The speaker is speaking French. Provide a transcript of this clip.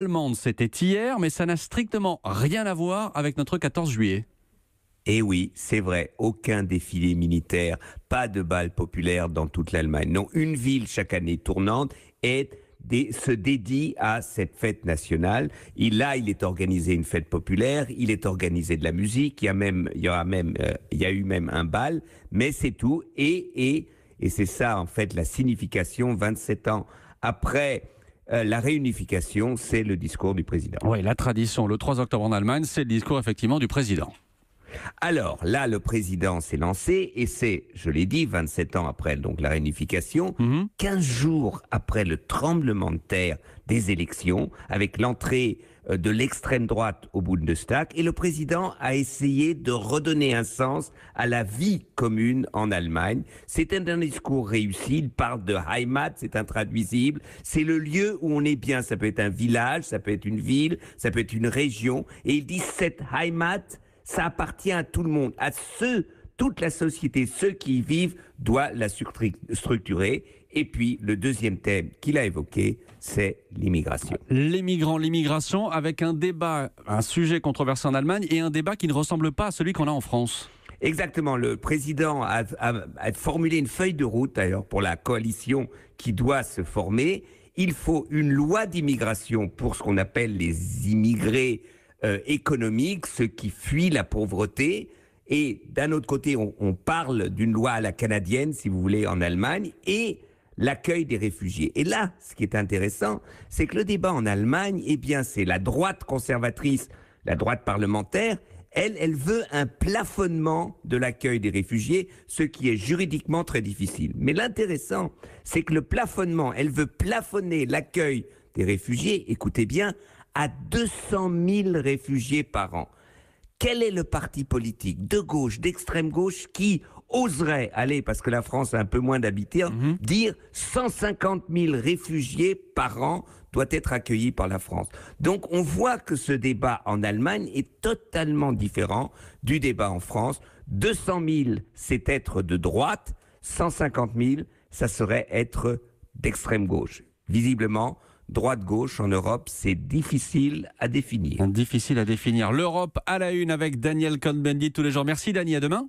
allemande, c'était hier, mais ça n'a strictement rien à voir avec notre 14 juillet. Et eh oui, c'est vrai, aucun défilé militaire, pas de bal populaire dans toute l'Allemagne. Non, une ville chaque année tournante se dédie à cette fête nationale. Et là, il est organisé une fête populaire, il est organisé de la musique, il y a même, il y même, euh, il y eu même un bal, mais c'est tout. Et et et c'est ça en fait la signification. 27 ans après euh, la réunification, c'est le discours du président. Oui, la tradition, le 3 octobre en Allemagne, c'est le discours effectivement du président. Alors là, le président s'est lancé et c'est, je l'ai dit, 27 ans après donc la réunification, 15 mhm. jours après le tremblement de terre des élections, avec l'entrée euh, de l'extrême droite au Bundestag et le président a essayé de redonner un sens à la vie commune en Allemagne. C'est un, un, discours réussi, il parle de Heimat, c'est intraduisible, c'est le lieu où on est bien, ça peut être un village, ça peut être une ville, ça peut être une région et il dit cette Heimat ça appartient à tout le monde, à ceux, toute la société, ceux qui y vivent doivent la structurer. Et puis, le deuxième thème qu'il a évoqué, c'est l'immigration. Les migrants, l'immigration, avec un débat, un sujet controversé en Allemagne et un débat qui ne ressemble pas à celui qu'on a en France. Exactement. Le président a, a, formulé une feuille de route, d'ailleurs, pour la coalition qui doit se former. Il faut une loi d'immigration pour ce qu'on appelle les immigrés euh, économique, ceux qui fuient la pauvreté. Et d'un autre côté, on, parle d'une loi à la canadienne, si vous voulez, en Allemagne, et l'accueil des réfugiés. Et là, ce qui est intéressant, c'est que le débat en Allemagne, eh bien, c'est la droite conservatrice, la droite parlementaire, elle, elle veut un plafonnement de l'accueil des réfugiés, ce qui est juridiquement très difficile. Mais l'intéressant, c'est que le plafonnement, elle veut plafonner l'accueil des réfugiés, écoutez bien, à 200 000 réfugiés par an. Quel est le parti politique de gauche, d'extrême gauche qui oserait aller, parce que la France a un peu moins d'habitants, mhm. dire 150 000 réfugiés par an doit être accueilli par la France. Donc on voit que ce débat en Allemagne est totalement différent du débat en France. 200 000, c'est être de droite, 150 000, ça serait être d'extrême gauche. Visiblement, droite-gauche en Europe, c'est difficile à définir. Difficile à définir. L'Europe à la une avec Daniel Cohn-Bendit tous les jours. Merci Daniel, à demain.